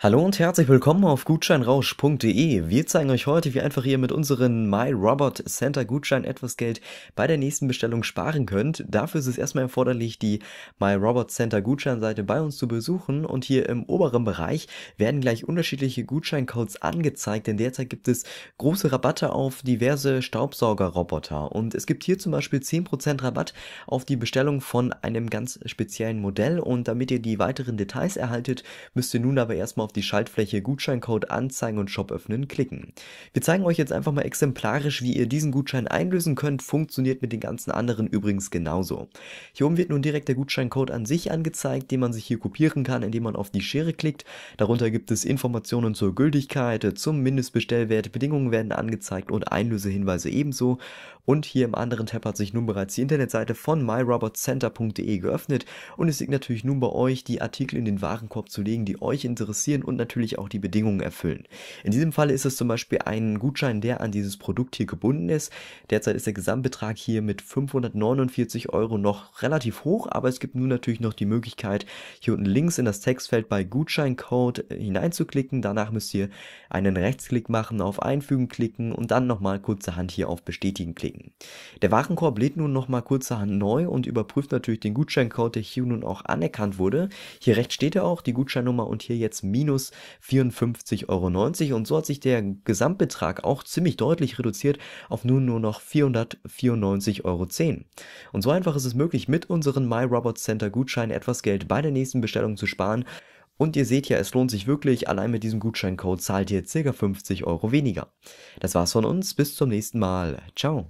Hallo und herzlich willkommen auf gutscheinrausch.de. Wir zeigen euch heute, wie einfach ihr mit unseren My Robot Center Gutschein etwas Geld bei der nächsten Bestellung sparen könnt. Dafür ist es erstmal erforderlich, die My Robot Center Gutscheinseite bei uns zu besuchen und hier im oberen Bereich werden gleich unterschiedliche Gutscheincodes angezeigt, denn derzeit gibt es große Rabatte auf diverse Staubsaugerroboter und es gibt hier zum Beispiel 10% Rabatt auf die Bestellung von einem ganz speziellen Modell und damit ihr die weiteren Details erhaltet, müsst ihr nun aber erstmal auf die Schaltfläche Gutscheincode anzeigen und Shop öffnen klicken. Wir zeigen euch jetzt einfach mal exemplarisch, wie ihr diesen Gutschein einlösen könnt, funktioniert mit den ganzen anderen übrigens genauso. Hier oben wird nun direkt der Gutscheincode an sich angezeigt, den man sich hier kopieren kann, indem man auf die Schere klickt. Darunter gibt es Informationen zur Gültigkeit, zum Mindestbestellwert, Bedingungen werden angezeigt und Einlösehinweise ebenso. Und hier im anderen Tab hat sich nun bereits die Internetseite von myrobotcenter.de geöffnet und es liegt natürlich nun bei euch, die Artikel in den Warenkorb zu legen, die euch interessieren produzieren und natürlich auch die Bedingungen erfüllen. In diesem Fall ist es zum Beispiel ein Gutschein, der an dieses Produkt hier gebunden ist. Derzeit ist der Gesamtbetrag hier mit 549 Euro noch relativ hoch, aber es gibt nun natürlich noch die Möglichkeit, hier unten links in das Textfeld bei Gutscheincode äh, hineinzuklicken. Danach müsst ihr einen Rechtsklick machen, auf Einfügen klicken und dann nochmal kurzerhand hier auf Bestätigen klicken. Der Warenkorb lädt nun nochmal kurzerhand neu und überprüft natürlich den Gutscheincode, der hier nun auch anerkannt wurde. Hier rechts steht er auch, die Gutscheinnummer und hier jetzt minus minus 54,90 Euro. Und so hat sich der Gesamtbetrag auch ziemlich deutlich reduziert auf nun nur noch 494,10 Euro. Und so einfach ist es möglich, mit unseren MyRobotCenter Gutschein etwas Geld bei der nächsten Bestellung zu sparen. Und ihr seht ja, es lohnt sich wirklich, allein mit diesem Gutscheincode zahlt ihr ca. 50 Euro weniger. Das war's von uns, bis zum nächsten Mal. Ciao.